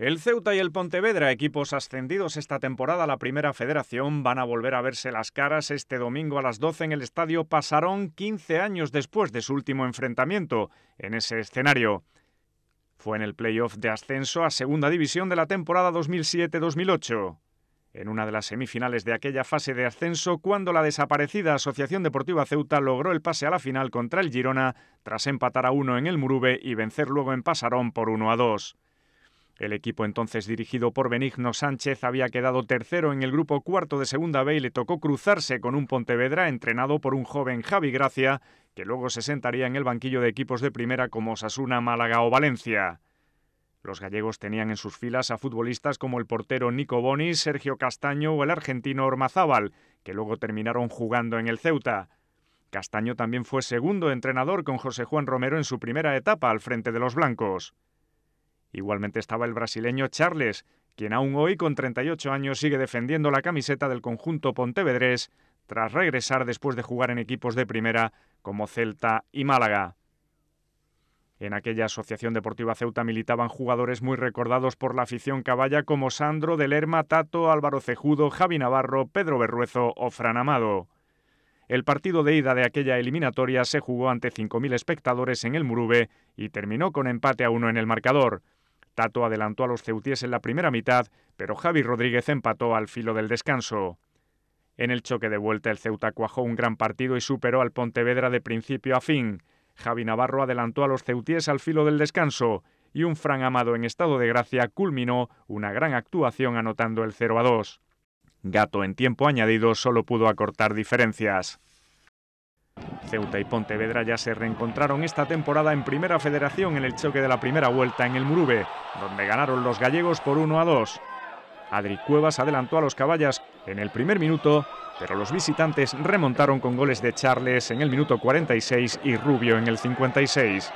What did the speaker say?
El Ceuta y el Pontevedra, equipos ascendidos esta temporada a la Primera Federación, van a volver a verse las caras este domingo a las 12 en el Estadio Pasarón, 15 años después de su último enfrentamiento en ese escenario. Fue en el playoff de ascenso a Segunda División de la temporada 2007-2008. En una de las semifinales de aquella fase de ascenso, cuando la desaparecida Asociación Deportiva Ceuta logró el pase a la final contra el Girona, tras empatar a uno en el Murube y vencer luego en Pasarón por 1 a 2. El equipo entonces dirigido por Benigno Sánchez había quedado tercero en el grupo cuarto de Segunda B y le tocó cruzarse con un Pontevedra entrenado por un joven Javi Gracia, que luego se sentaría en el banquillo de equipos de primera como Sasuna, Málaga o Valencia. Los gallegos tenían en sus filas a futbolistas como el portero Nico Bonis, Sergio Castaño o el argentino Ormazábal, que luego terminaron jugando en el Ceuta. Castaño también fue segundo entrenador con José Juan Romero en su primera etapa al frente de los blancos. Igualmente estaba el brasileño Charles, quien aún hoy con 38 años sigue defendiendo la camiseta del conjunto pontevedrés tras regresar después de jugar en equipos de primera como Celta y Málaga. En aquella asociación deportiva Ceuta militaban jugadores muy recordados por la afición caballa como Sandro de Tato, Álvaro Cejudo, Javi Navarro, Pedro Berruezo o Fran Amado. El partido de ida de aquella eliminatoria se jugó ante 5.000 espectadores en el Murube y terminó con empate a uno en el marcador. Tato adelantó a los ceutíes en la primera mitad, pero Javi Rodríguez empató al filo del descanso. En el choque de vuelta el Ceuta cuajó un gran partido y superó al Pontevedra de principio a fin. Javi Navarro adelantó a los ceutíes al filo del descanso y un Fran Amado en estado de gracia culminó una gran actuación anotando el 0 a 2. Gato en tiempo añadido solo pudo acortar diferencias. Ceuta y Pontevedra ya se reencontraron esta temporada en Primera Federación en el choque de la primera vuelta en el Murube, donde ganaron los gallegos por 1 a 2. Adri Cuevas adelantó a los caballas en el primer minuto, pero los visitantes remontaron con goles de Charles en el minuto 46 y Rubio en el 56.